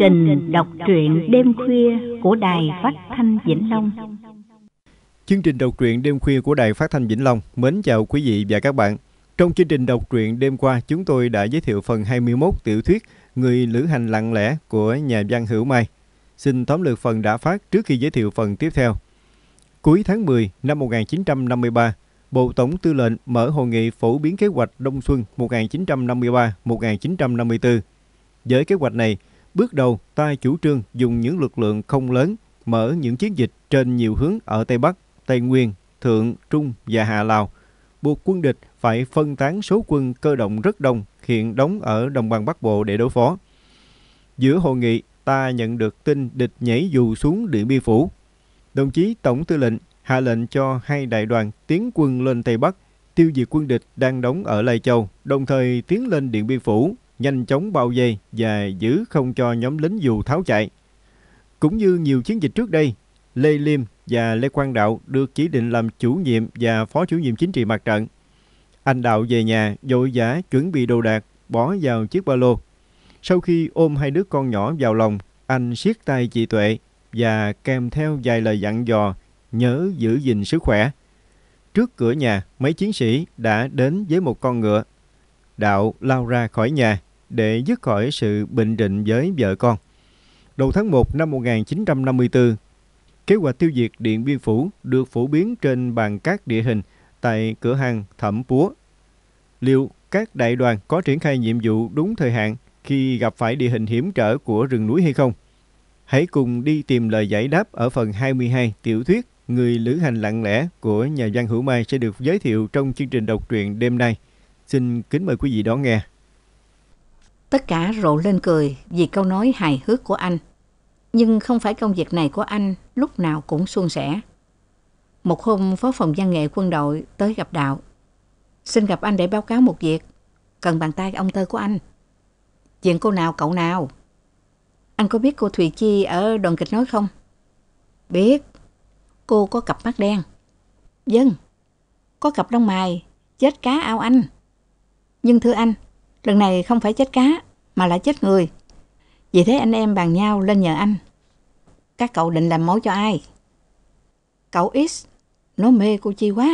trình đọc truyện đêm khuya của Đài Phát Thanh Vĩnh Long. Chương trình đọc truyện đêm khuya của Đài Phát Thanh Vĩnh Long mến chào quý vị và các bạn. Trong chương trình đọc truyện đêm qua, chúng tôi đã giới thiệu phần 21 tiểu thuyết Người lữ hành lặng lẽ của nhà văn Hữu Mai. Xin tóm lược phần đã phát trước khi giới thiệu phần tiếp theo. Cuối tháng 10 năm 1953, Bộ Tổng Tư lệnh mở hội nghị phổ biến kế hoạch Đông Xuân 1953-1954. Với kế hoạch này, Bước đầu, ta chủ trương dùng những lực lượng không lớn mở những chiến dịch trên nhiều hướng ở Tây Bắc, Tây Nguyên, Thượng, Trung và Hạ Lào, buộc quân địch phải phân tán số quân cơ động rất đông hiện đóng ở đồng bằng Bắc Bộ để đối phó. Giữa hội nghị, ta nhận được tin địch nhảy dù xuống Điện Biên Phủ. Đồng chí Tổng tư lệnh hạ lệnh cho hai đại đoàn tiến quân lên Tây Bắc, tiêu diệt quân địch đang đóng ở Lai Châu, đồng thời tiến lên Điện Biên Phủ, nhanh chóng bao vây và giữ không cho nhóm lính dù tháo chạy. Cũng như nhiều chiến dịch trước đây, Lê Liêm và Lê Quang Đạo được chỉ định làm chủ nhiệm và phó chủ nhiệm chính trị mặt trận. Anh Đạo về nhà dội vã chuẩn bị đồ đạc, bỏ vào chiếc ba lô. Sau khi ôm hai đứa con nhỏ vào lòng, anh siết tay chị Tuệ và kèm theo vài lời dặn dò nhớ giữ gìn sức khỏe. Trước cửa nhà, mấy chiến sĩ đã đến với một con ngựa. Đạo lao ra khỏi nhà, để dứt khỏi sự bình định với vợ con. Đầu tháng 1 năm 1954, kế hoạch tiêu diệt Điện Biên Phủ được phổ biến trên bàn các địa hình tại cửa hàng Thẩm Púa. Liệu các đại đoàn có triển khai nhiệm vụ đúng thời hạn khi gặp phải địa hình hiểm trở của rừng núi hay không? Hãy cùng đi tìm lời giải đáp ở phần 22 tiểu thuyết Người lữ hành lặng lẽ của nhà văn Hữu Mai sẽ được giới thiệu trong chương trình đọc truyện đêm nay. Xin kính mời quý vị đón nghe. Tất cả rộ lên cười vì câu nói hài hước của anh. Nhưng không phải công việc này của anh lúc nào cũng suôn sẻ. Một hôm, Phó phòng văn nghệ quân đội tới gặp Đạo. Xin gặp anh để báo cáo một việc. Cần bàn tay ông tơ của anh. Chuyện cô nào cậu nào? Anh có biết cô Thùy Chi ở đoàn kịch nói không? Biết. Cô có cặp mắt đen. Dân. Vâng. Có cặp đông mài. Chết cá ao anh. Nhưng thưa anh, Lần này không phải chết cá, mà là chết người. Vì thế anh em bàn nhau lên nhờ anh. Các cậu định làm mối cho ai? Cậu X, nó mê cô Chi quá.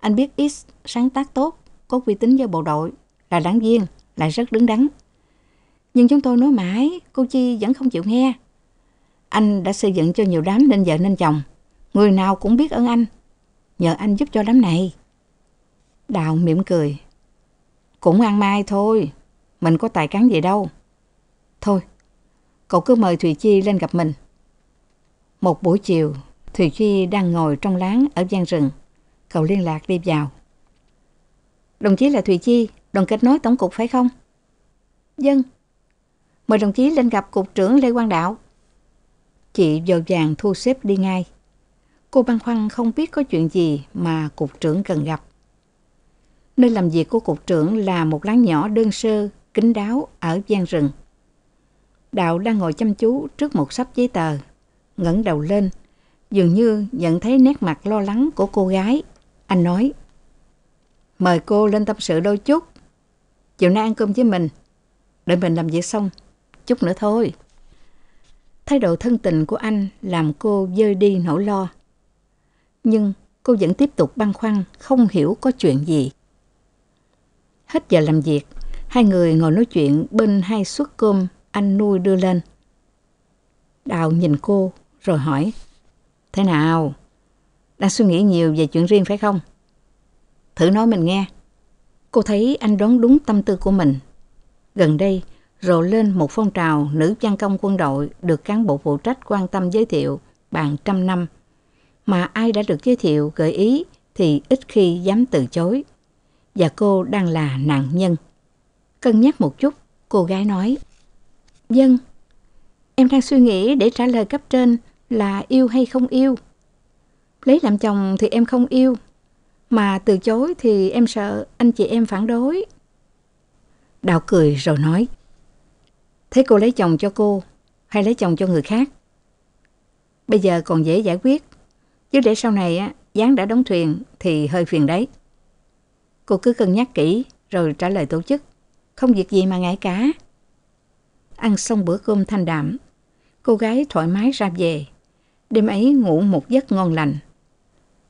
Anh biết X sáng tác tốt, có uy tín với bộ đội, là đảng viên, lại rất đứng đắn. Nhưng chúng tôi nói mãi, cô Chi vẫn không chịu nghe. Anh đã xây dựng cho nhiều đám nên vợ nên chồng. Người nào cũng biết ơn anh. Nhờ anh giúp cho đám này. Đào mỉm cười. Cũng ăn mai thôi, mình có tài cán gì đâu. Thôi, cậu cứ mời Thùy Chi lên gặp mình. Một buổi chiều, Thùy Chi đang ngồi trong láng ở gian rừng. Cậu liên lạc đi vào. Đồng chí là Thùy Chi, đoàn kết nối tổng cục phải không? Dân. Vâng. Mời đồng chí lên gặp cục trưởng Lê Quang Đạo. Chị dò dàng thu xếp đi ngay. Cô băn khoăn không biết có chuyện gì mà cục trưởng cần gặp. Nơi làm việc của cục trưởng là một láng nhỏ đơn sơ, kín đáo ở gian rừng. Đạo đang ngồi chăm chú trước một sắp giấy tờ, ngẩng đầu lên, dường như nhận thấy nét mặt lo lắng của cô gái. Anh nói, mời cô lên tâm sự đôi chút. Chiều nay ăn cơm với mình, đợi mình làm việc xong, chút nữa thôi. Thái độ thân tình của anh làm cô dơi đi nỗi lo. Nhưng cô vẫn tiếp tục băn khoăn, không hiểu có chuyện gì. Hết giờ làm việc, hai người ngồi nói chuyện bên hai suất cơm anh nuôi đưa lên. Đào nhìn cô rồi hỏi, Thế nào? Đang suy nghĩ nhiều về chuyện riêng phải không? Thử nói mình nghe. Cô thấy anh đoán đúng tâm tư của mình. Gần đây, rộ lên một phong trào nữ văn công quân đội được cán bộ phụ trách quan tâm giới thiệu bàn trăm năm. Mà ai đã được giới thiệu gợi ý thì ít khi dám từ chối và cô đang là nạn nhân. Cân nhắc một chút, cô gái nói. Dân, em đang suy nghĩ để trả lời cấp trên là yêu hay không yêu. Lấy làm chồng thì em không yêu, mà từ chối thì em sợ anh chị em phản đối. Đào cười rồi nói. Thế cô lấy chồng cho cô hay lấy chồng cho người khác? Bây giờ còn dễ giải quyết, chứ để sau này á, dán đã đóng thuyền thì hơi phiền đấy. Cô cứ cân nhắc kỹ rồi trả lời tổ chức. Không việc gì mà ngại cả. Ăn xong bữa cơm thanh đạm, cô gái thoải mái ra về. Đêm ấy ngủ một giấc ngon lành.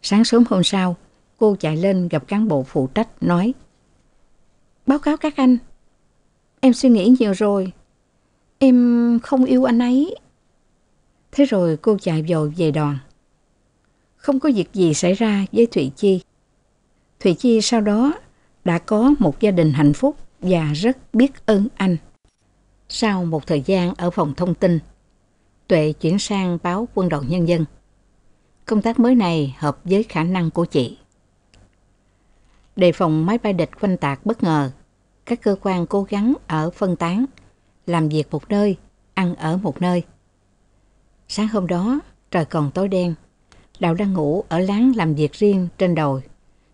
Sáng sớm hôm sau, cô chạy lên gặp cán bộ phụ trách nói Báo cáo các anh, em suy nghĩ nhiều rồi. Em không yêu anh ấy. Thế rồi cô chạy vội về đoàn. Không có việc gì xảy ra với Thụy Chi. Thủy Chi sau đó đã có một gia đình hạnh phúc và rất biết ơn anh. Sau một thời gian ở phòng thông tin, Tuệ chuyển sang báo Quân đội Nhân dân. Công tác mới này hợp với khả năng của chị. Đề phòng máy bay địch quanh tạc bất ngờ, các cơ quan cố gắng ở phân tán, làm việc một nơi, ăn ở một nơi. Sáng hôm đó, trời còn tối đen, Đạo đang ngủ ở láng làm việc riêng trên đồi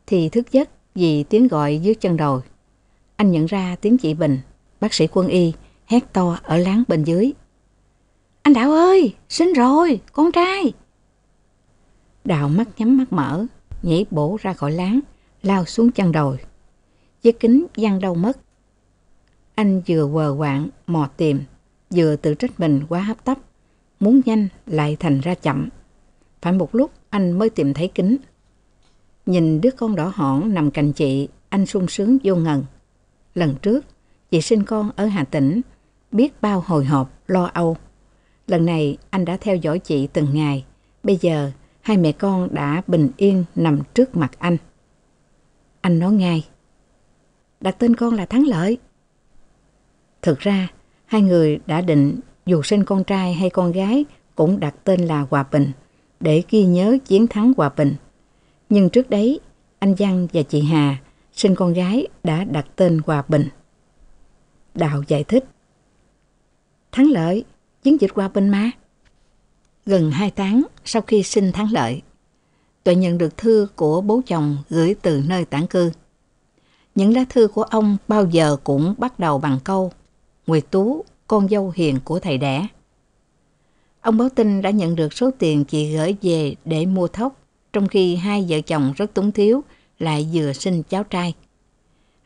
thì thức giấc vì tiếng gọi dưới chân đồi. Anh nhận ra tiếng chị Bình, bác sĩ quân y, hét to ở láng bên dưới. Anh Đạo ơi, sinh rồi, con trai. Đạo mắt nhắm mắt mở, nhảy bổ ra khỏi láng, lao xuống chân đồi. Chiếc kính văng đâu mất. Anh vừa quờ quạng, mò tìm, vừa tự trách mình quá hấp tấp. Muốn nhanh lại thành ra chậm. Phải một lúc anh mới tìm thấy kính. Nhìn đứa con đỏ hỏn nằm cạnh chị, anh sung sướng vô ngần. Lần trước, chị sinh con ở Hà Tĩnh, biết bao hồi hộp, lo âu. Lần này, anh đã theo dõi chị từng ngày. Bây giờ, hai mẹ con đã bình yên nằm trước mặt anh. Anh nói ngay, đặt tên con là Thắng Lợi. Thực ra, hai người đã định dù sinh con trai hay con gái cũng đặt tên là Hòa Bình để ghi nhớ chiến thắng Hòa Bình. Nhưng trước đấy, anh Văn và chị Hà sinh con gái đã đặt tên Hòa Bình. Đào giải thích. Thắng lợi, chiến dịch Hòa Bình mà. Gần hai tháng sau khi sinh thắng lợi, tôi nhận được thư của bố chồng gửi từ nơi tản cư. Những lá thư của ông bao giờ cũng bắt đầu bằng câu Nguyệt Tú, con dâu hiền của thầy đẻ. Ông báo tin đã nhận được số tiền chị gửi về để mua thóc trong khi hai vợ chồng rất túng thiếu, lại vừa sinh cháu trai.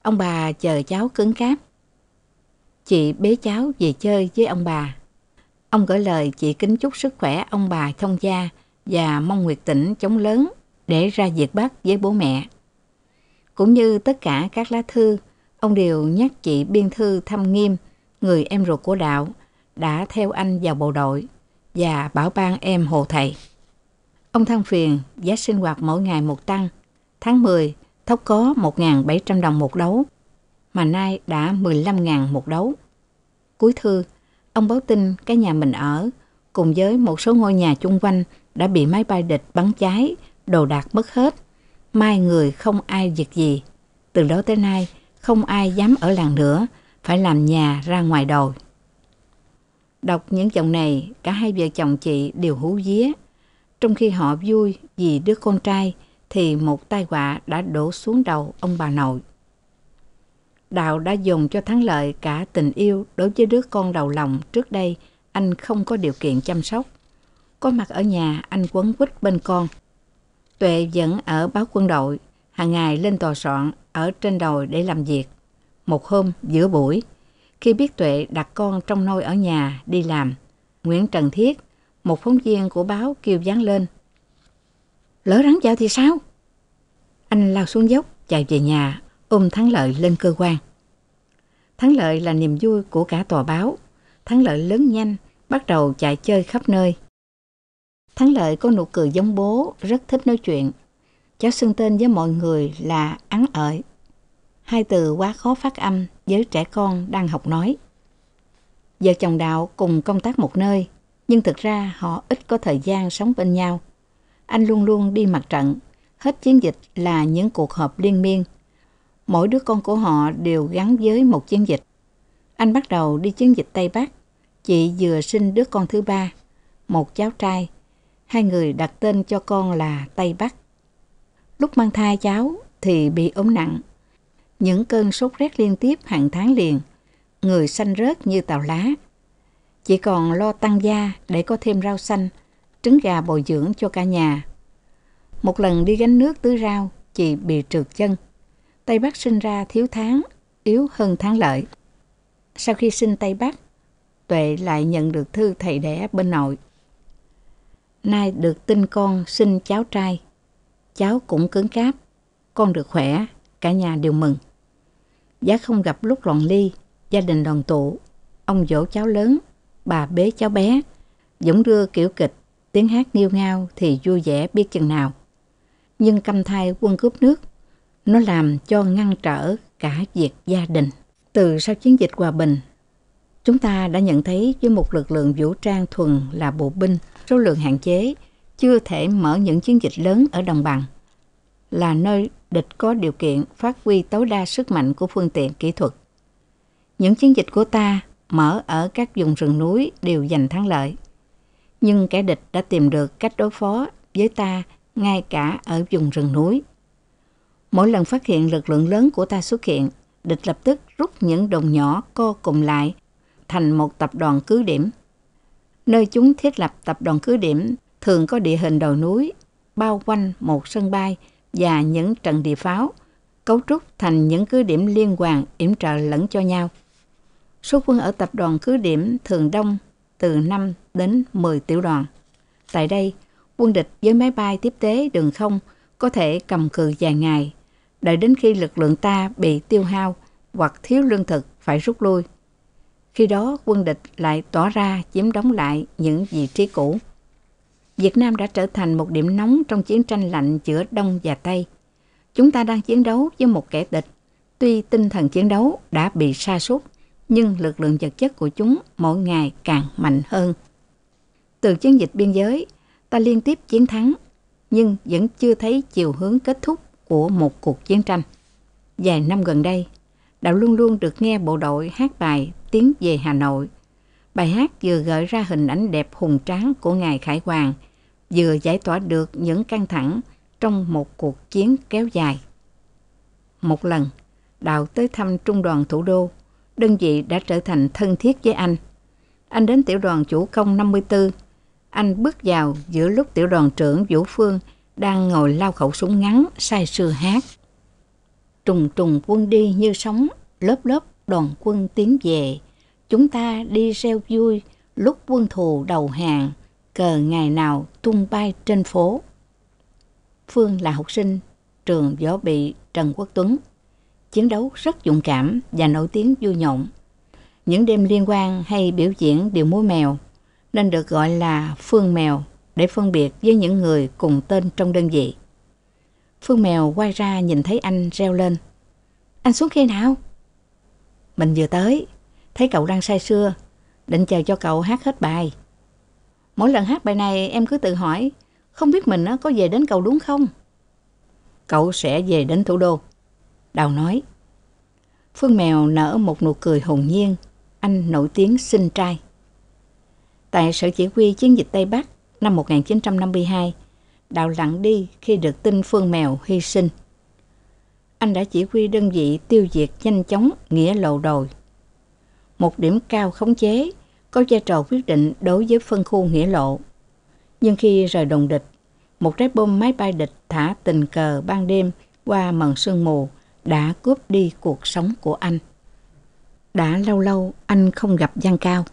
Ông bà chờ cháu cứng cáp. Chị bế cháu về chơi với ông bà. Ông gửi lời chị kính chúc sức khỏe ông bà thông gia và mong Nguyệt Tĩnh chống lớn để ra Việt Bắc với bố mẹ. Cũng như tất cả các lá thư, ông đều nhắc chị biên thư thăm nghiêm, người em ruột của đạo, đã theo anh vào bộ đội và bảo ban em hồ thầy. Ông than phiền giá sinh hoạt mỗi ngày một tăng. Tháng 10, thóc có 1.700 đồng một đấu, mà nay đã 15.000 một đấu. Cuối thư, ông báo tin cái nhà mình ở cùng với một số ngôi nhà chung quanh đã bị máy bay địch bắn cháy, đồ đạc mất hết. Mai người không ai việc gì. Từ đó tới nay, không ai dám ở làng nữa, phải làm nhà ra ngoài đồi. Đọc những dòng này, cả hai vợ chồng chị đều hú vía trong khi họ vui vì đứa con trai thì một tai họa đã đổ xuống đầu ông bà nội. Đạo đã dùng cho thắng lợi cả tình yêu đối với đứa con đầu lòng trước đây anh không có điều kiện chăm sóc. Có mặt ở nhà anh quấn quýt bên con. Tuệ vẫn ở báo quân đội, hàng ngày lên tòa soạn ở trên đồi để làm việc. Một hôm giữa buổi, khi biết Tuệ đặt con trong nôi ở nhà đi làm, Nguyễn Trần Thiết một phóng viên của báo kêu dán lên. Lỡ rắn vào thì sao? Anh lao xuống dốc, chạy về nhà, ôm Thắng Lợi lên cơ quan. Thắng Lợi là niềm vui của cả tòa báo. Thắng Lợi lớn nhanh, bắt đầu chạy chơi khắp nơi. Thắng Lợi có nụ cười giống bố, rất thích nói chuyện. Cháu xưng tên với mọi người là ấn ợi. Hai từ quá khó phát âm với trẻ con đang học nói. Vợ chồng đạo cùng công tác một nơi, nhưng thực ra họ ít có thời gian sống bên nhau. Anh luôn luôn đi mặt trận, hết chiến dịch là những cuộc họp liên miên. Mỗi đứa con của họ đều gắn với một chiến dịch. Anh bắt đầu đi chiến dịch Tây Bắc, chị vừa sinh đứa con thứ ba, một cháu trai. Hai người đặt tên cho con là Tây Bắc. Lúc mang thai cháu thì bị ốm nặng. Những cơn sốt rét liên tiếp hàng tháng liền, người xanh rớt như tàu lá, chỉ còn lo tăng gia để có thêm rau xanh, trứng gà bồi dưỡng cho cả nhà. Một lần đi gánh nước tưới rau, chị bị trượt chân. Tây Bắc sinh ra thiếu tháng, yếu hơn tháng lợi. Sau khi sinh Tây Bắc, Tuệ lại nhận được thư thầy đẻ bên nội. Nay được tin con sinh cháu trai. Cháu cũng cứng cáp, con được khỏe, cả nhà đều mừng. Giá không gặp lúc loạn ly, gia đình đoàn tụ, ông dỗ cháu lớn bà bế cháu bé, dũng đưa kiểu kịch, tiếng hát nghiêu ngao thì vui vẻ biết chừng nào. Nhưng căm thai quân cướp nước, nó làm cho ngăn trở cả việc gia đình. Từ sau chiến dịch hòa bình, chúng ta đã nhận thấy với một lực lượng vũ trang thuần là bộ binh, số lượng hạn chế, chưa thể mở những chiến dịch lớn ở đồng bằng, là nơi địch có điều kiện phát huy tối đa sức mạnh của phương tiện kỹ thuật. Những chiến dịch của ta mở ở các vùng rừng núi đều giành thắng lợi. Nhưng kẻ địch đã tìm được cách đối phó với ta ngay cả ở vùng rừng núi. Mỗi lần phát hiện lực lượng lớn của ta xuất hiện, địch lập tức rút những đồng nhỏ co cùng lại thành một tập đoàn cứ điểm. Nơi chúng thiết lập tập đoàn cứ điểm thường có địa hình đồi núi, bao quanh một sân bay và những trận địa pháo, cấu trúc thành những cứ điểm liên hoàn yểm trợ lẫn cho nhau. Số quân ở tập đoàn cứ điểm Thường Đông từ 5 đến 10 tiểu đoàn. Tại đây, quân địch với máy bay tiếp tế đường không có thể cầm cự dài ngày, đợi đến khi lực lượng ta bị tiêu hao hoặc thiếu lương thực phải rút lui. Khi đó, quân địch lại tỏa ra chiếm đóng lại những vị trí cũ. Việt Nam đã trở thành một điểm nóng trong chiến tranh lạnh giữa Đông và Tây. Chúng ta đang chiến đấu với một kẻ địch, tuy tinh thần chiến đấu đã bị sa sút nhưng lực lượng vật chất của chúng mỗi ngày càng mạnh hơn. Từ chiến dịch biên giới, ta liên tiếp chiến thắng, nhưng vẫn chưa thấy chiều hướng kết thúc của một cuộc chiến tranh. Vài năm gần đây, Đạo luôn luôn được nghe bộ đội hát bài Tiến về Hà Nội. Bài hát vừa gợi ra hình ảnh đẹp hùng tráng của Ngài Khải Hoàng, vừa giải tỏa được những căng thẳng trong một cuộc chiến kéo dài. Một lần, Đạo tới thăm trung đoàn thủ đô đơn vị đã trở thành thân thiết với anh. Anh đến tiểu đoàn chủ công 54. Anh bước vào giữa lúc tiểu đoàn trưởng Vũ Phương đang ngồi lao khẩu súng ngắn, say sưa hát. Trùng trùng quân đi như sóng, lớp lớp đoàn quân tiến về. Chúng ta đi reo vui, lúc quân thù đầu hàng, cờ ngày nào tung bay trên phố. Phương là học sinh trường Võ Bị Trần Quốc Tuấn chiến đấu rất dũng cảm và nổi tiếng vui nhộn. Những đêm liên quan hay biểu diễn điều múa mèo nên được gọi là phương mèo để phân biệt với những người cùng tên trong đơn vị. Phương mèo quay ra nhìn thấy anh reo lên. Anh xuống khi nào? Mình vừa tới, thấy cậu đang say sưa, định chờ cho cậu hát hết bài. Mỗi lần hát bài này em cứ tự hỏi, không biết mình có về đến cầu đúng không? Cậu sẽ về đến thủ đô. Đào nói. Phương Mèo nở một nụ cười hồn nhiên, anh nổi tiếng sinh trai. Tại Sở Chỉ huy Chiến dịch Tây Bắc năm 1952, Đào lặng đi khi được tin Phương Mèo hy sinh. Anh đã chỉ huy đơn vị tiêu diệt nhanh chóng nghĩa lộ đồi. Một điểm cao khống chế có vai trò quyết định đối với phân khu nghĩa lộ. Nhưng khi rời đồng địch, một trái bom máy bay địch thả tình cờ ban đêm qua màn sương mù đã cướp đi cuộc sống của anh. Đã lâu lâu anh không gặp Giang Cao.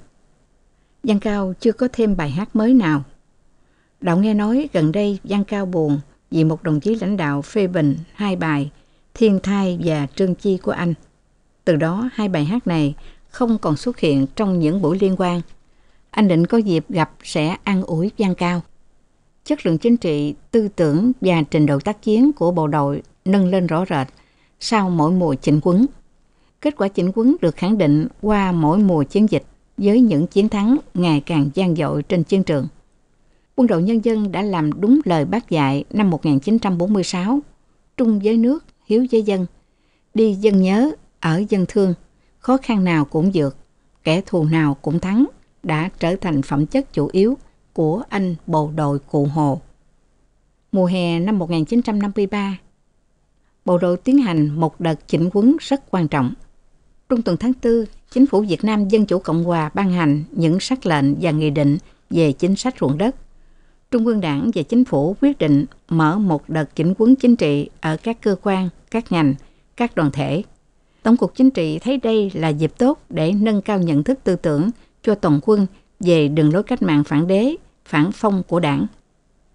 Giang Cao chưa có thêm bài hát mới nào. Đạo nghe nói gần đây Giang Cao buồn vì một đồng chí lãnh đạo phê bình hai bài Thiên Thai và Trương Chi của anh. Từ đó hai bài hát này không còn xuất hiện trong những buổi liên quan. Anh định có dịp gặp sẽ an ủi Giang Cao. Chất lượng chính trị, tư tưởng và trình độ tác chiến của bộ đội nâng lên rõ rệt sau mỗi mùa chỉnh quấn. Kết quả chỉnh quấn được khẳng định qua mỗi mùa chiến dịch với những chiến thắng ngày càng gian dội trên chiến trường. Quân đội nhân dân đã làm đúng lời bác dạy năm 1946, trung với nước, hiếu với dân, đi dân nhớ, ở dân thương, khó khăn nào cũng vượt, kẻ thù nào cũng thắng, đã trở thành phẩm chất chủ yếu của anh bộ đội Cụ Hồ. Mùa hè năm 1953, bộ đội tiến hành một đợt chỉnh quấn rất quan trọng. Trong tuần tháng 4, chính phủ Việt Nam Dân Chủ Cộng Hòa ban hành những sắc lệnh và nghị định về chính sách ruộng đất. Trung ương đảng và chính phủ quyết định mở một đợt chỉnh quấn chính trị ở các cơ quan, các ngành, các đoàn thể. Tổng cục Chính trị thấy đây là dịp tốt để nâng cao nhận thức tư tưởng cho toàn quân về đường lối cách mạng phản đế, phản phong của đảng.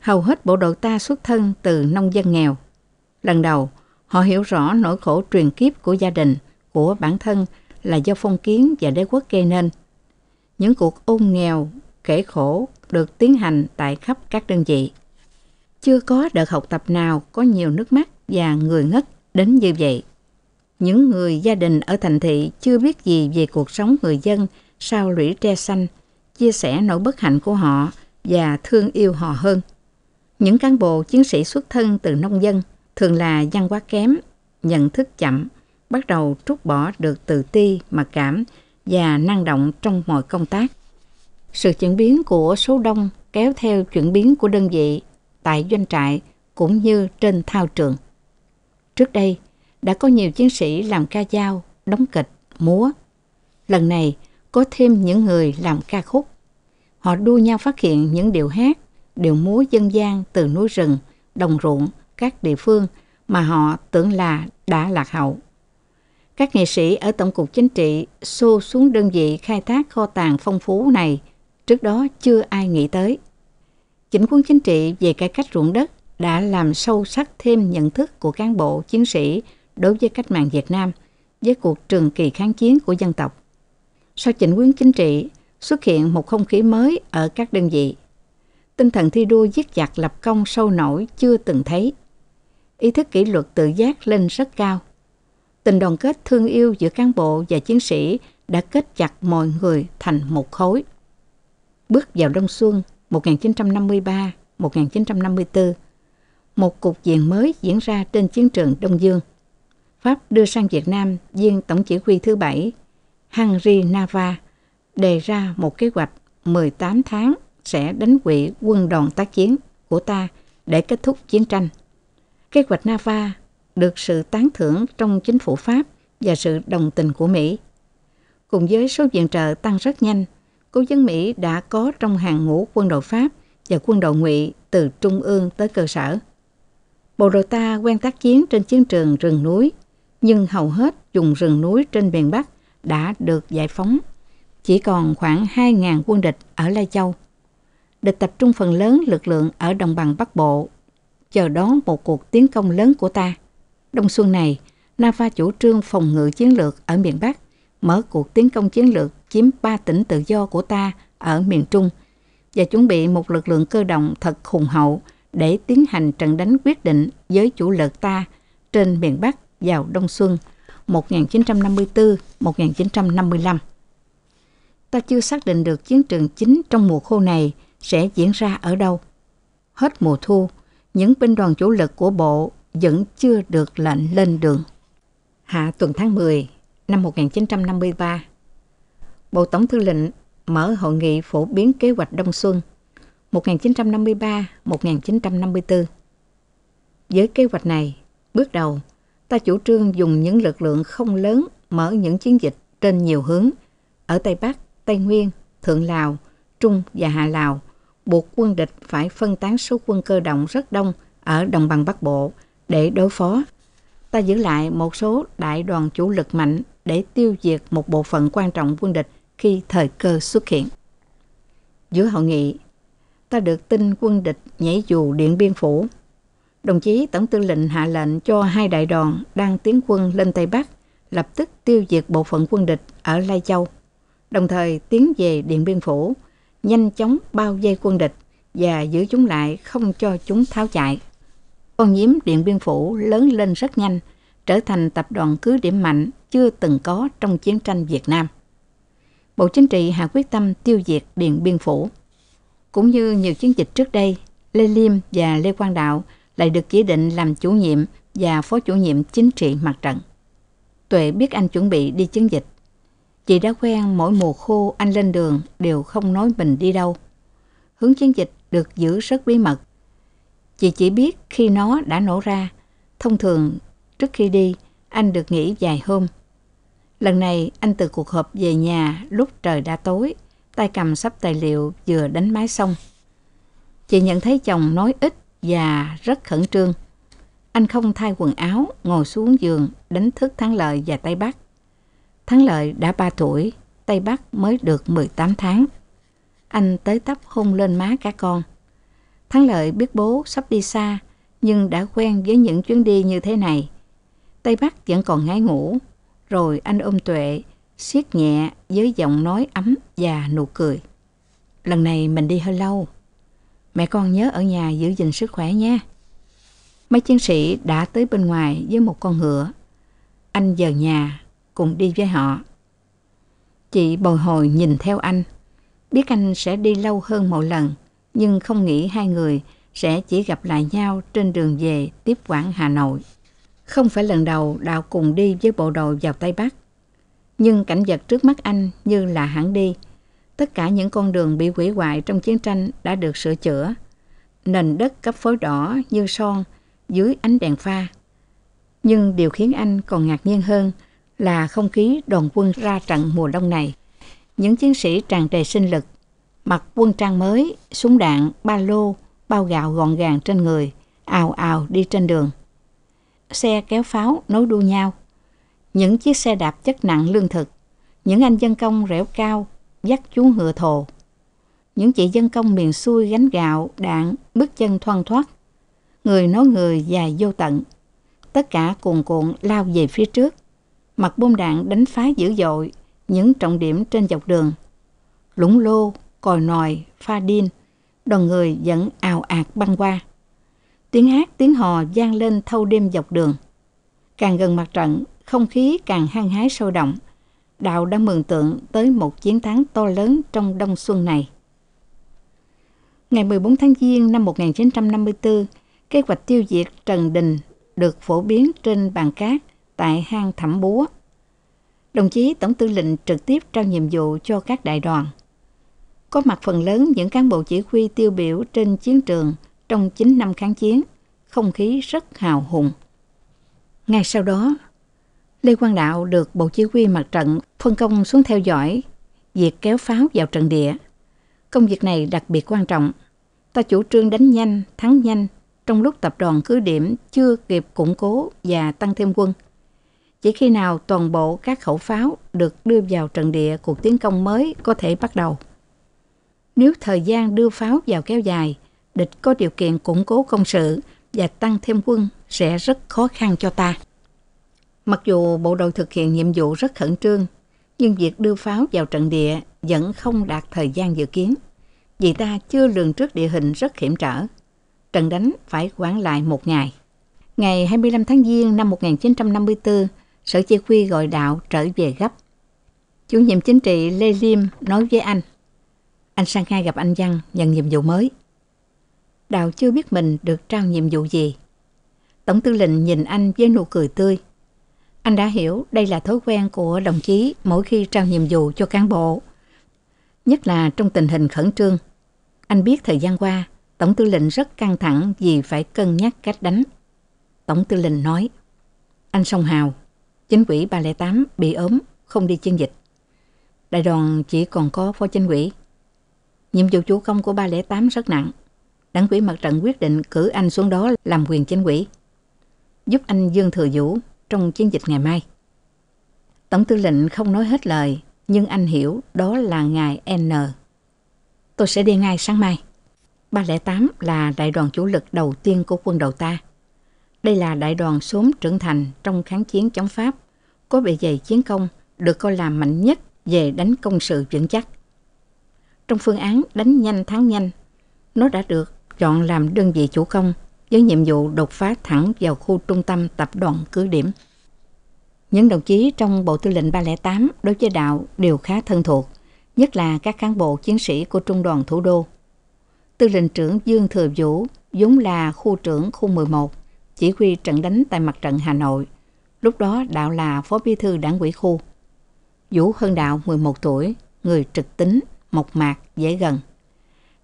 Hầu hết bộ đội ta xuất thân từ nông dân nghèo. Lần đầu, Họ hiểu rõ nỗi khổ truyền kiếp của gia đình, của bản thân là do phong kiến và đế quốc gây nên. Những cuộc ôn nghèo, kể khổ được tiến hành tại khắp các đơn vị. Chưa có đợt học tập nào có nhiều nước mắt và người ngất đến như vậy. Những người gia đình ở thành thị chưa biết gì về cuộc sống người dân sau lũy tre xanh, chia sẻ nỗi bất hạnh của họ và thương yêu họ hơn. Những cán bộ chiến sĩ xuất thân từ nông dân thường là văn hóa kém, nhận thức chậm, bắt đầu trút bỏ được tự ti, mặc cảm và năng động trong mọi công tác. Sự chuyển biến của số đông kéo theo chuyển biến của đơn vị tại doanh trại cũng như trên thao trường. Trước đây, đã có nhiều chiến sĩ làm ca dao, đóng kịch, múa. Lần này, có thêm những người làm ca khúc. Họ đua nhau phát hiện những điệu hát, điệu múa dân gian từ núi rừng, đồng ruộng các địa phương mà họ tưởng là đã lạc hậu. Các nghệ sĩ ở Tổng cục Chính trị xô xuống đơn vị khai thác kho tàng phong phú này trước đó chưa ai nghĩ tới. Chỉnh quân chính trị về cải cách ruộng đất đã làm sâu sắc thêm nhận thức của cán bộ chiến sĩ đối với cách mạng Việt Nam, với cuộc trường kỳ kháng chiến của dân tộc. Sau chỉnh quân chính trị, xuất hiện một không khí mới ở các đơn vị. Tinh thần thi đua giết giặc lập công sâu nổi chưa từng thấy – ý thức kỷ luật tự giác lên rất cao. Tình đoàn kết thương yêu giữa cán bộ và chiến sĩ đã kết chặt mọi người thành một khối. Bước vào đông xuân 1953-1954, một cục diện mới diễn ra trên chiến trường Đông Dương. Pháp đưa sang Việt Nam viên tổng chỉ huy thứ bảy Henry Nava đề ra một kế hoạch 18 tháng sẽ đánh quỵ quân đoàn tác chiến của ta để kết thúc chiến tranh. Kế hoạch Nava được sự tán thưởng trong chính phủ Pháp và sự đồng tình của Mỹ. Cùng với số viện trợ tăng rất nhanh, cố dân Mỹ đã có trong hàng ngũ quân đội Pháp và quân đội ngụy từ trung ương tới cơ sở. Bộ đội ta quen tác chiến trên chiến trường rừng núi, nhưng hầu hết vùng rừng núi trên miền Bắc đã được giải phóng. Chỉ còn khoảng 2.000 quân địch ở Lai Châu. Địch tập trung phần lớn lực lượng ở đồng bằng Bắc Bộ chờ đón một cuộc tiến công lớn của ta. Đông xuân này, Nava chủ trương phòng ngự chiến lược ở miền Bắc, mở cuộc tiến công chiến lược chiếm ba tỉnh tự do của ta ở miền Trung và chuẩn bị một lực lượng cơ động thật hùng hậu để tiến hành trận đánh quyết định với chủ lực ta trên miền Bắc vào Đông Xuân 1954-1955. Ta chưa xác định được chiến trường chính trong mùa khô này sẽ diễn ra ở đâu. Hết mùa thu, những binh đoàn chủ lực của bộ vẫn chưa được lệnh lên đường. Hạ tuần tháng 10 năm 1953, Bộ Tổng Thư lệnh mở hội nghị phổ biến kế hoạch Đông Xuân 1953-1954. Với kế hoạch này, bước đầu, ta chủ trương dùng những lực lượng không lớn mở những chiến dịch trên nhiều hướng ở Tây Bắc, Tây Nguyên, Thượng Lào, Trung và Hạ Lào buộc quân địch phải phân tán số quân cơ động rất đông ở đồng bằng Bắc Bộ để đối phó. Ta giữ lại một số đại đoàn chủ lực mạnh để tiêu diệt một bộ phận quan trọng quân địch khi thời cơ xuất hiện. Giữa hội nghị, ta được tin quân địch nhảy dù Điện Biên Phủ. Đồng chí Tổng tư lệnh hạ lệnh cho hai đại đoàn đang tiến quân lên Tây Bắc lập tức tiêu diệt bộ phận quân địch ở Lai Châu, đồng thời tiến về Điện Biên Phủ, nhanh chóng bao vây quân địch và giữ chúng lại không cho chúng tháo chạy. Quân nhiễm Điện Biên Phủ lớn lên rất nhanh, trở thành tập đoàn cứ điểm mạnh chưa từng có trong chiến tranh Việt Nam. Bộ Chính trị hạ quyết tâm tiêu diệt Điện Biên Phủ. Cũng như nhiều chiến dịch trước đây, Lê Liêm và Lê Quang Đạo lại được chỉ định làm chủ nhiệm và phó chủ nhiệm chính trị mặt trận. Tuệ biết anh chuẩn bị đi chiến dịch, Chị đã quen mỗi mùa khô anh lên đường đều không nói mình đi đâu. Hướng chiến dịch được giữ rất bí mật. Chị chỉ biết khi nó đã nổ ra, thông thường trước khi đi anh được nghỉ vài hôm. Lần này anh từ cuộc họp về nhà lúc trời đã tối, tay cầm sắp tài liệu vừa đánh máy xong. Chị nhận thấy chồng nói ít và rất khẩn trương. Anh không thay quần áo, ngồi xuống giường, đánh thức thắng lợi và tay bắt. Thắng Lợi đã 3 tuổi, Tây Bắc mới được 18 tháng. Anh tới tấp hôn lên má cả con. Thắng Lợi biết bố sắp đi xa, nhưng đã quen với những chuyến đi như thế này. Tây Bắc vẫn còn ngái ngủ, rồi anh ôm Tuệ, siết nhẹ với giọng nói ấm và nụ cười. Lần này mình đi hơi lâu. Mẹ con nhớ ở nhà giữ gìn sức khỏe nha. Mấy chiến sĩ đã tới bên ngoài với một con ngựa. Anh giờ nhà cùng đi với họ. Chị bồi hồi nhìn theo anh, biết anh sẽ đi lâu hơn mỗi lần, nhưng không nghĩ hai người sẽ chỉ gặp lại nhau trên đường về tiếp quản Hà Nội. Không phải lần đầu Đào cùng đi với bộ đội vào Tây Bắc, nhưng cảnh vật trước mắt anh như là hẳn đi. Tất cả những con đường bị hủy hoại trong chiến tranh đã được sửa chữa. Nền đất cấp phối đỏ như son dưới ánh đèn pha. Nhưng điều khiến anh còn ngạc nhiên hơn là không khí đoàn quân ra trận mùa đông này. Những chiến sĩ tràn đầy sinh lực, mặc quân trang mới, súng đạn, ba lô, bao gạo gọn gàng trên người, ào ào đi trên đường. Xe kéo pháo nối đuôi nhau, những chiếc xe đạp chất nặng lương thực, những anh dân công rẻo cao, dắt chú ngựa thồ. Những chị dân công miền xuôi gánh gạo, đạn, bước chân thoăn thoát. Người nói người dài vô tận. Tất cả cuồn cuộn lao về phía trước mặt bom đạn đánh phá dữ dội những trọng điểm trên dọc đường. Lũng lô, còi nòi, pha điên, đoàn người vẫn ào ạt băng qua. Tiếng hát, tiếng hò gian lên thâu đêm dọc đường. Càng gần mặt trận, không khí càng hăng hái sôi động. Đạo đã mừng tượng tới một chiến thắng to lớn trong đông xuân này. Ngày 14 tháng Giêng năm 1954, kế hoạch tiêu diệt Trần Đình được phổ biến trên bàn cát tại hang Thẩm Búa. Đồng chí Tổng tư lệnh trực tiếp trao nhiệm vụ cho các đại đoàn. Có mặt phần lớn những cán bộ chỉ huy tiêu biểu trên chiến trường trong 9 năm kháng chiến, không khí rất hào hùng. Ngay sau đó, Lê Quang Đạo được Bộ Chỉ huy Mặt trận phân công xuống theo dõi việc kéo pháo vào trận địa. Công việc này đặc biệt quan trọng. Ta chủ trương đánh nhanh, thắng nhanh trong lúc tập đoàn cứ điểm chưa kịp củng cố và tăng thêm quân – chỉ khi nào toàn bộ các khẩu pháo được đưa vào trận địa cuộc tiến công mới có thể bắt đầu. Nếu thời gian đưa pháo vào kéo dài, địch có điều kiện củng cố công sự và tăng thêm quân sẽ rất khó khăn cho ta. Mặc dù bộ đội thực hiện nhiệm vụ rất khẩn trương, nhưng việc đưa pháo vào trận địa vẫn không đạt thời gian dự kiến, vì ta chưa lường trước địa hình rất hiểm trở. Trận đánh phải quản lại một ngày. Ngày 25 tháng Giêng năm 1954, Sở Chi Khuy gọi đạo trở về gấp. Chủ nhiệm chính trị Lê Liêm nói với anh. Anh sang hai gặp anh Văn nhận nhiệm vụ mới. đạo chưa biết mình được trao nhiệm vụ gì. Tổng tư lệnh nhìn anh với nụ cười tươi. Anh đã hiểu đây là thói quen của đồng chí mỗi khi trao nhiệm vụ cho cán bộ. Nhất là trong tình hình khẩn trương. Anh biết thời gian qua, Tổng tư lệnh rất căng thẳng vì phải cân nhắc cách đánh. Tổng tư lệnh nói, anh sông Hào Chính quỹ 308 bị ốm, không đi chiến dịch. Đại đoàn chỉ còn có phó chính quỹ. Nhiệm vụ chủ công của 308 rất nặng. Đảng quỹ mặt trận quyết định cử anh xuống đó làm quyền chính quỹ. Giúp anh Dương Thừa Vũ trong chiến dịch ngày mai. Tổng tư lệnh không nói hết lời, nhưng anh hiểu đó là ngài N. Tôi sẽ đi ngay sáng mai. 308 là đại đoàn chủ lực đầu tiên của quân đội ta. Đây là đại đoàn sốm trưởng thành trong kháng chiến chống Pháp, có bề dày chiến công, được coi là mạnh nhất về đánh công sự vững chắc. Trong phương án đánh nhanh thắng nhanh, nó đã được chọn làm đơn vị chủ công với nhiệm vụ đột phá thẳng vào khu trung tâm tập đoàn cứ điểm. Những đồng chí trong Bộ Tư lệnh 308 đối với đạo đều khá thân thuộc, nhất là các cán bộ chiến sĩ của Trung đoàn Thủ đô. Tư lệnh trưởng Dương Thừa Vũ vốn là khu trưởng khu 11, chỉ huy trận đánh tại mặt trận Hà Nội. Lúc đó Đạo là phó bí thư đảng ủy khu. Vũ Hân Đạo 11 tuổi, người trực tính, mộc mạc, dễ gần.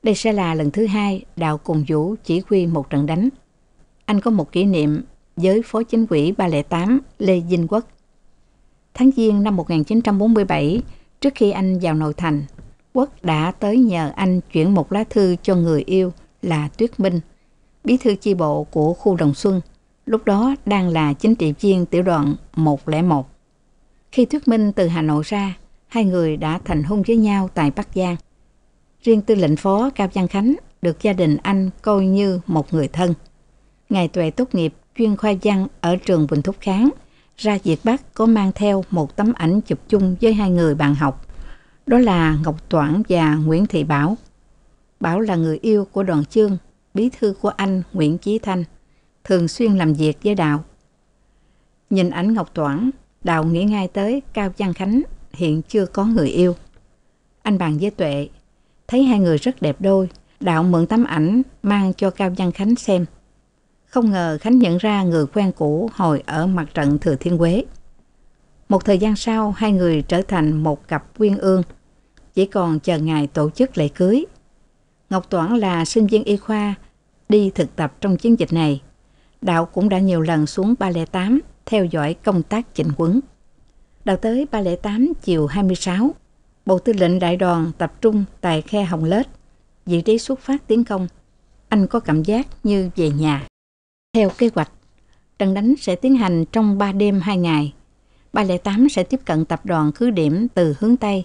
Đây sẽ là lần thứ hai Đạo cùng Vũ chỉ huy một trận đánh. Anh có một kỷ niệm với phó chính quỹ 308 Lê Dinh Quốc. Tháng Giêng năm 1947, trước khi anh vào nội thành, Quốc đã tới nhờ anh chuyển một lá thư cho người yêu là Tuyết Minh bí thư chi bộ của khu Đồng Xuân, lúc đó đang là chính trị viên tiểu đoàn 101. Khi thuyết minh từ Hà Nội ra, hai người đã thành hôn với nhau tại Bắc Giang. Riêng tư lệnh phó Cao Văn Khánh được gia đình anh coi như một người thân. Ngày tuệ tốt nghiệp chuyên khoa văn ở trường Bình Thúc Kháng, ra Việt Bắc có mang theo một tấm ảnh chụp chung với hai người bạn học. Đó là Ngọc Toản và Nguyễn Thị Bảo. Bảo là người yêu của đoàn chương bí thư của anh Nguyễn Chí Thanh, thường xuyên làm việc với Đào. Nhìn ảnh Ngọc Toản, Đào nghĩ ngay tới Cao Văn Khánh hiện chưa có người yêu. Anh bàn với Tuệ, thấy hai người rất đẹp đôi, Đạo mượn tấm ảnh mang cho Cao Văn Khánh xem. Không ngờ Khánh nhận ra người quen cũ hồi ở mặt trận Thừa Thiên Huế. Một thời gian sau, hai người trở thành một cặp quyên ương, chỉ còn chờ ngày tổ chức lễ cưới. Ngọc Toản là sinh viên y khoa đi thực tập trong chiến dịch này. Đạo cũng đã nhiều lần xuống 308 theo dõi công tác chỉnh quấn. Đạo tới 308 chiều 26, Bộ Tư lệnh Đại đoàn tập trung tại khe Hồng Lết, vị trí xuất phát tiến công. Anh có cảm giác như về nhà. Theo kế hoạch, trận đánh sẽ tiến hành trong 3 đêm 2 ngày. 308 sẽ tiếp cận tập đoàn cứ điểm từ hướng Tây,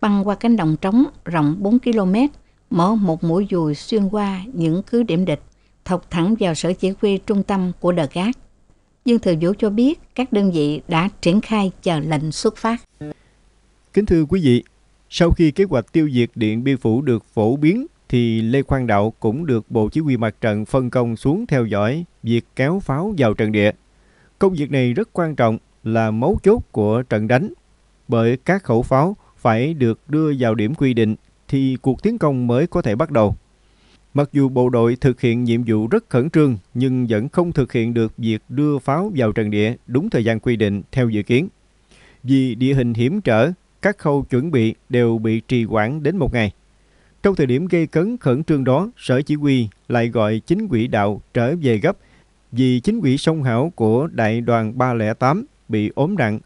băng qua cánh đồng trống rộng 4 km, mở một mũi dùi xuyên qua những cứ điểm địch thọc thẳng vào sở chỉ huy trung tâm của đờ gác. Dương Thừa Vũ cho biết các đơn vị đã triển khai chờ lệnh xuất phát. Kính thưa quý vị, sau khi kế hoạch tiêu diệt Điện Biên Phủ được phổ biến thì Lê Quang Đạo cũng được Bộ Chỉ huy Mặt trận phân công xuống theo dõi việc kéo pháo vào trận địa. Công việc này rất quan trọng là mấu chốt của trận đánh bởi các khẩu pháo phải được đưa vào điểm quy định thì cuộc tiến công mới có thể bắt đầu. Mặc dù bộ đội thực hiện nhiệm vụ rất khẩn trương nhưng vẫn không thực hiện được việc đưa pháo vào trận địa đúng thời gian quy định theo dự kiến. Vì địa hình hiểm trở, các khâu chuẩn bị đều bị trì hoãn đến một ngày. Trong thời điểm gây cấn khẩn trương đó, Sở Chỉ huy lại gọi chính quỹ đạo trở về gấp vì chính quỹ sông hảo của đại đoàn 308 bị ốm nặng,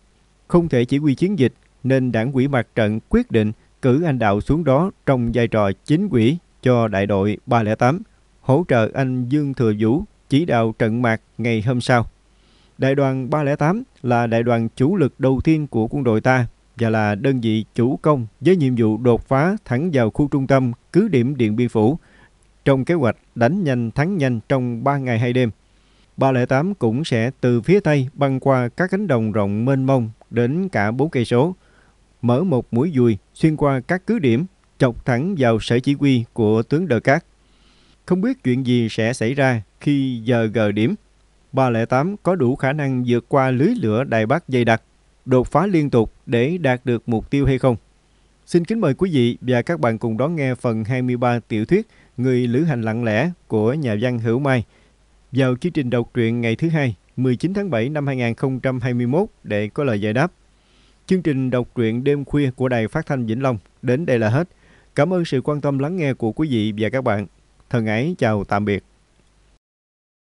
không thể chỉ huy chiến dịch nên đảng quỹ mặt trận quyết định cử anh đạo xuống đó trong vai trò chính quỹ cho đại đội 308, hỗ trợ anh Dương Thừa Vũ chỉ đạo trận mạc ngày hôm sau. Đại đoàn 308 là đại đoàn chủ lực đầu tiên của quân đội ta và là đơn vị chủ công với nhiệm vụ đột phá thẳng vào khu trung tâm cứ điểm Điện Biên Phủ trong kế hoạch đánh nhanh thắng nhanh trong 3 ngày 2 đêm. 308 cũng sẽ từ phía Tây băng qua các cánh đồng rộng mênh mông đến cả 4 cây số, mở một mũi dùi xuyên qua các cứ điểm chọc thẳng vào sở chỉ huy của tướng Đờ Cát. Không biết chuyện gì sẽ xảy ra khi giờ gờ điểm. 308 có đủ khả năng vượt qua lưới lửa Đài Bắc dày đặc, đột phá liên tục để đạt được mục tiêu hay không? Xin kính mời quý vị và các bạn cùng đón nghe phần 23 tiểu thuyết Người lữ hành lặng lẽ của nhà văn Hữu Mai vào chương trình đọc truyện ngày thứ hai 19 tháng 7 năm 2021 để có lời giải đáp. Chương trình đọc truyện đêm khuya của Đài Phát thanh Vĩnh Long đến đây là hết. Cảm ơn sự quan tâm lắng nghe của quý vị và các bạn. Thân ái chào tạm biệt.